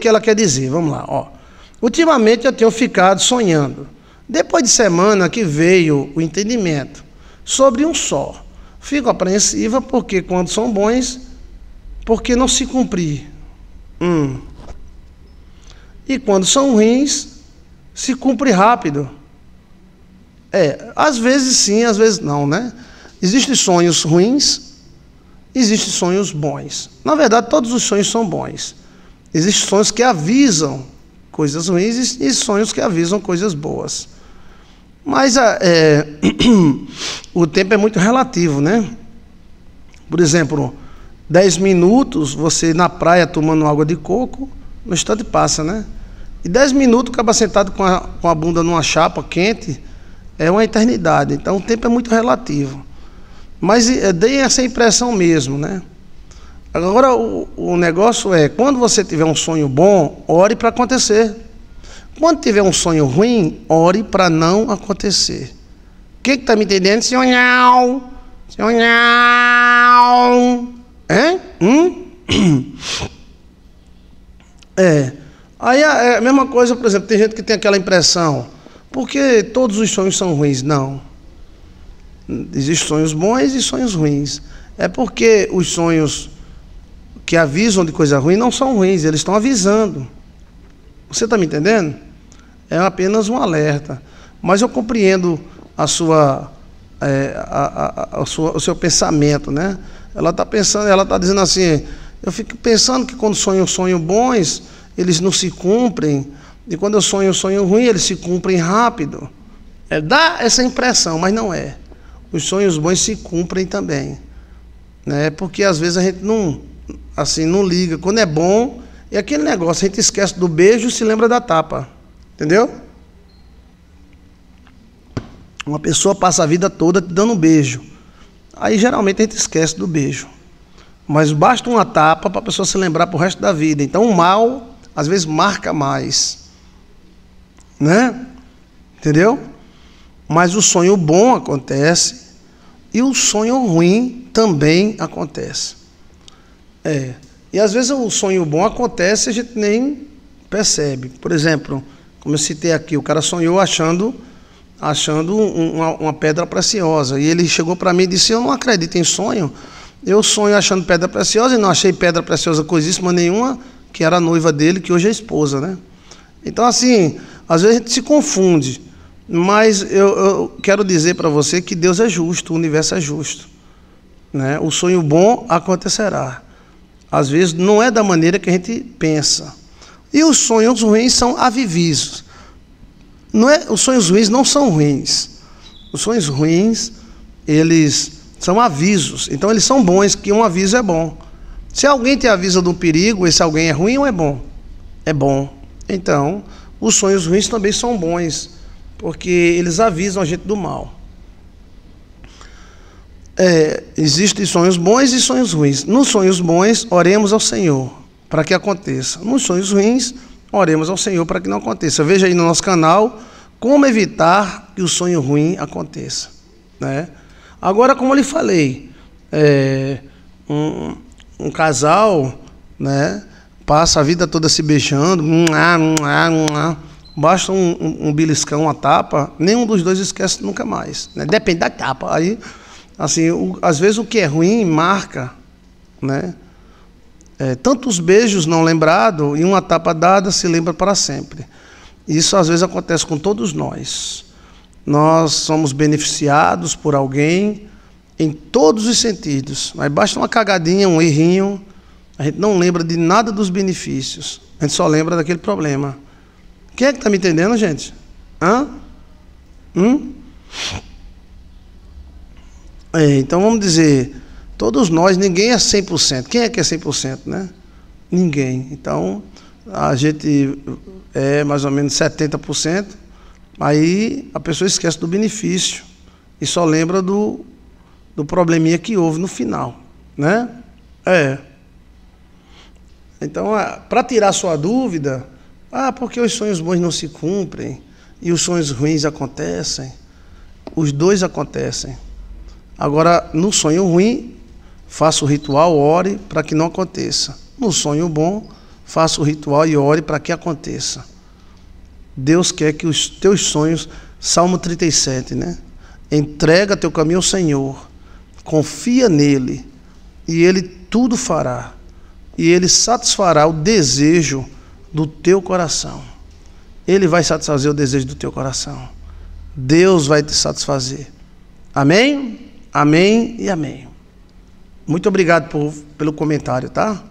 que ela quer dizer. Vamos lá, ó. Ultimamente eu tenho ficado sonhando. Depois de semana que veio o entendimento sobre um só. Fico apreensiva porque quando são bons, porque não se cumprir. Hum. E quando são ruins, se cumpre rápido. É, às vezes sim, às vezes não, né? Existem sonhos ruins, existem sonhos bons. Na verdade, todos os sonhos são bons. Existem sonhos que avisam coisas ruins e sonhos que avisam coisas boas. Mas ah, é, o tempo é muito relativo, né? Por exemplo, 10 minutos você na praia tomando água de coco, no instante passa, né? E 10 minutos acaba sentado com a, com a bunda numa chapa quente, é uma eternidade. Então o tempo é muito relativo. Mas é, deem essa impressão mesmo, né? Agora, o, o negócio é: quando você tiver um sonho bom, ore para acontecer. Quando tiver um sonho ruim, ore para não acontecer. que está me entendendo? Senhor Sonhão! Hein? Hum? É. Aí é, é a mesma coisa, por exemplo, tem gente que tem aquela impressão, porque todos os sonhos são ruins. Não. Existem sonhos bons e sonhos ruins. É porque os sonhos que avisam de coisa ruim não são ruins, eles estão avisando. Você está me entendendo? É apenas um alerta. Mas eu compreendo a sua, é, a, a, a sua o seu pensamento, né? Ela está pensando, ela está dizendo assim: eu fico pensando que quando sonho sonho bons, eles não se cumprem, e quando eu sonho sonho ruim, eles se cumprem rápido. É, dá essa impressão, mas não é. Os sonhos bons se cumprem também. Né? Porque às vezes a gente não assim, não liga. Quando é bom, é aquele negócio, a gente esquece do beijo e se lembra da tapa. Entendeu? Uma pessoa passa a vida toda te dando um beijo. Aí geralmente a gente esquece do beijo. Mas basta uma tapa para a pessoa se lembrar para o resto da vida. Então o mal, às vezes, marca mais. Né? Entendeu? Mas o sonho bom acontece e o sonho ruim também acontece. É. E às vezes o sonho bom acontece e a gente nem percebe. Por exemplo, como eu citei aqui, o cara sonhou achando achando uma, uma pedra preciosa. E ele chegou para mim e disse: Eu não acredito em sonho. Eu sonho achando pedra preciosa e não achei pedra preciosa coisíssima nenhuma, que era a noiva dele, que hoje é esposa, né? Então, assim, às vezes a gente se confunde, mas eu, eu quero dizer para você que Deus é justo, o universo é justo. Né? O sonho bom acontecerá. Às vezes não é da maneira que a gente pensa. E os sonhos ruins são avivisos. Não é, os sonhos ruins não são ruins. Os sonhos ruins, eles são avisos. Então eles são bons, que um aviso é bom. Se alguém te avisa de um perigo, esse alguém é ruim ou é bom? É bom. Então, os sonhos ruins também são bons, porque eles avisam a gente do mal é, existem sonhos bons e sonhos ruins. Nos sonhos bons, oremos ao Senhor para que aconteça. Nos sonhos ruins, oremos ao Senhor para que não aconteça. Veja aí no nosso canal como evitar que o sonho ruim aconteça. Né? Agora, como eu lhe falei, é, um, um, casal né, passa a vida toda se beijando, hum, ah, hum, ah, hum, ah. basta um, um, um, beliscão, uma tapa, nenhum dos dois esquece nunca mais. Né? Depende da tapa. Aí assim, o, às vezes o que é ruim marca, né? É, tantos beijos não lembrados e uma tapa dada se lembra para sempre. Isso às vezes acontece com todos nós. Nós somos beneficiados por alguém em todos os sentidos. Mas basta uma cagadinha, um errinho, a gente não lembra de nada dos benefícios. A gente só lembra daquele problema. Quem é que está me entendendo, gente? Hã? Hum? É, então vamos dizer, todos nós, ninguém é 100%. Quem é que é 100%, né? Ninguém. Então a gente é mais ou menos 70%, aí a pessoa esquece do benefício e só lembra do, do probleminha que houve no final, né? É. Então, para tirar sua dúvida, ah, porque os sonhos bons não se cumprem e os sonhos ruins acontecem? Os dois acontecem. Agora, no sonho ruim, faça o ritual, ore para que não aconteça. No sonho bom, faça o ritual e ore para que aconteça. Deus quer que os teus sonhos, Salmo 37, né? Entrega teu caminho ao Senhor, confia nele, e ele tudo fará, e ele satisfará o desejo do teu coração. Ele vai satisfazer o desejo do teu coração. Deus vai te satisfazer. Amém? Amém e amém. Muito obrigado, pelo comentário, tá?